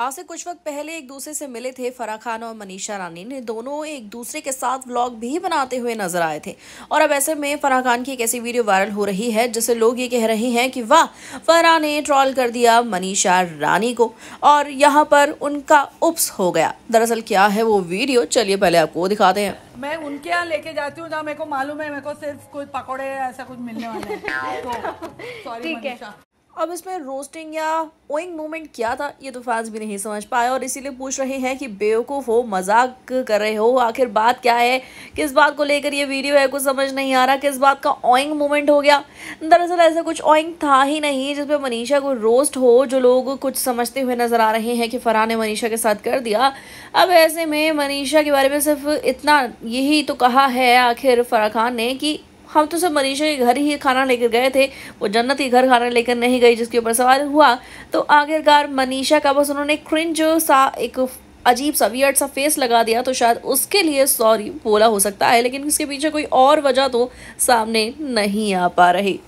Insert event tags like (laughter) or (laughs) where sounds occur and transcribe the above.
आज से कुछ वक्त पहले एक दूसरे से मिले थे फराह खान और मनीषा रानी ने दोनों एक दूसरे के साथ व्लॉग भी बनाते हुए नजर आए थे और अब ऐसे में फराह खान की एक ऐसी वीडियो वायरल हो रही है जिसे लोग ये कह रहे हैं कि वाह फराह ने ट्रॉल कर दिया मनीषा रानी को और यहाँ पर उनका उप्स हो गया दरअसल क्या है वो वीडियो चलिए पहले आपको दिखाते हैं मैं उनके यहाँ लेके जाती हूँ जहाँ मेरे को मालूम है मेरे को सिर्फ कोई पकौड़े ऐसा कुछ मिलने वाले हैं (laughs) तो सॉरी मनीषा अब इसमें रोस्टिंग या ओइंग मूवमेंट क्या था ये तो फैंस भी नहीं समझ पाए और इसीलिए पूछ रहे हैं कि बेवकूफ़ हो मजाक कर रहे हो आखिर बात क्या है किस बात को लेकर ये वीडियो है कुछ समझ नहीं आ रहा किस बात का ओइंग मूवमेंट हो गया दरअसल ऐसा कुछ ओइंग था ही नहीं जिसमें मनीषा को रोस्ट हो जो लोग कुछ समझते हुए नज़र आ रहे हैं कि फराह ने मनीषा के साथ कर दिया अब ऐसे में मनीषा के बारे में सिर्फ इतना यही तो कहा है आखिर फराह खान ने कि हम तो सब मनीषा के घर ही खाना लेकर गए थे वो जन्नत के घर खाना लेकर नहीं गई जिसके ऊपर सवाल हुआ तो आखिरकार मनीषा का बस उन्होंने क्रिंज सा एक अजीब सा वियर्ड सा फेस लगा दिया तो शायद उसके लिए सॉरी बोला हो सकता है लेकिन इसके पीछे कोई और वजह तो सामने नहीं आ पा रही